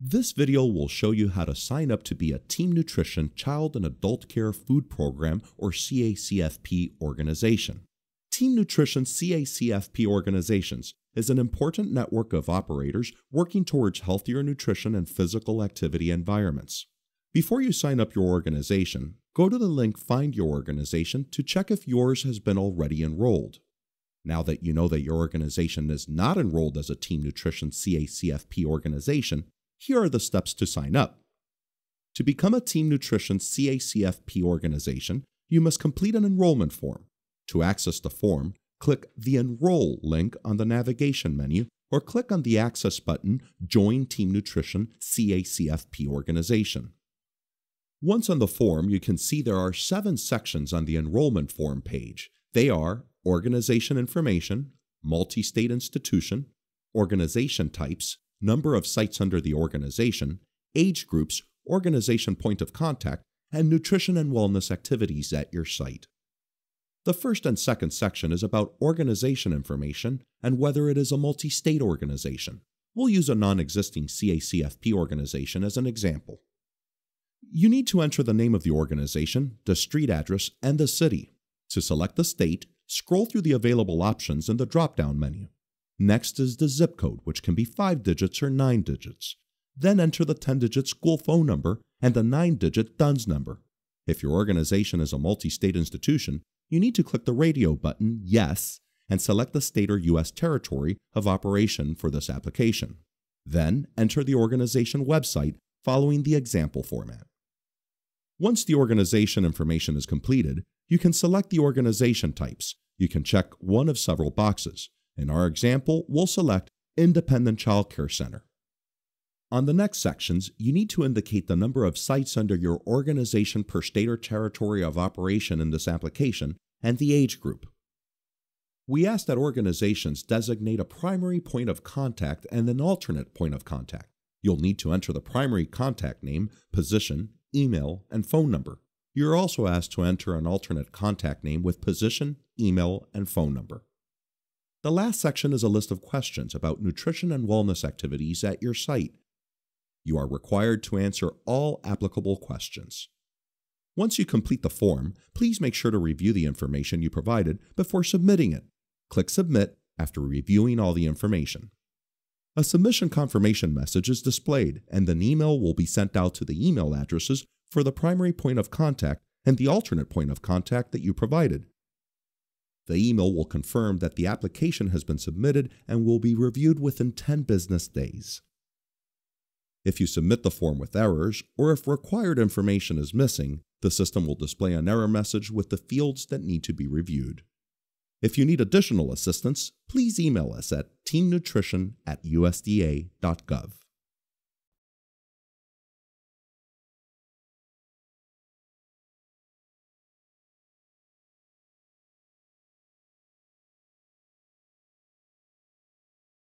This video will show you how to sign up to be a Team Nutrition Child and Adult Care Food Program or CACFP organization. Team Nutrition CACFP organizations is an important network of operators working towards healthier nutrition and physical activity environments. Before you sign up your organization, go to the link Find Your Organization to check if yours has been already enrolled. Now that you know that your organization is not enrolled as a Team Nutrition CACFP organization, here are the steps to sign up. To become a Team Nutrition CACFP organization, you must complete an enrollment form. To access the form, click the Enroll link on the navigation menu or click on the Access button Join Team Nutrition CACFP Organization. Once on the form, you can see there are seven sections on the enrollment form page. They are Organization Information, Multi State Institution, Organization Types, number of sites under the organization, age groups, organization point of contact, and nutrition and wellness activities at your site. The first and second section is about organization information and whether it is a multi state organization. We'll use a non existing CACFP organization as an example. You need to enter the name of the organization, the street address, and the city. To select the state, scroll through the available options in the drop down menu. Next is the zip code, which can be 5 digits or 9 digits. Then enter the 10 digit school phone number and the 9 digit DUNS number. If your organization is a multi state institution, you need to click the radio button Yes and select the state or U.S. territory of operation for this application. Then enter the organization website following the example format. Once the organization information is completed, you can select the organization types. You can check one of several boxes. In our example, we'll select Independent Childcare Center. On the next sections, you need to indicate the number of sites under your organization per state or territory of operation in this application and the age group. We ask that organizations designate a primary point of contact and an alternate point of contact. You'll need to enter the primary contact name, position, email, and phone number. You're also asked to enter an alternate contact name with position, email, and phone number. The last section is a list of questions about nutrition and wellness activities at your site. You are required to answer all applicable questions. Once you complete the form, please make sure to review the information you provided before submitting it. Click Submit after reviewing all the information. A submission confirmation message is displayed, and an email will be sent out to the email addresses for the primary point of contact and the alternate point of contact that you provided. The email will confirm that the application has been submitted and will be reviewed within 10 business days. If you submit the form with errors, or if required information is missing, the system will display an error message with the fields that need to be reviewed. If you need additional assistance, please email us at teamnutrition at usda.gov.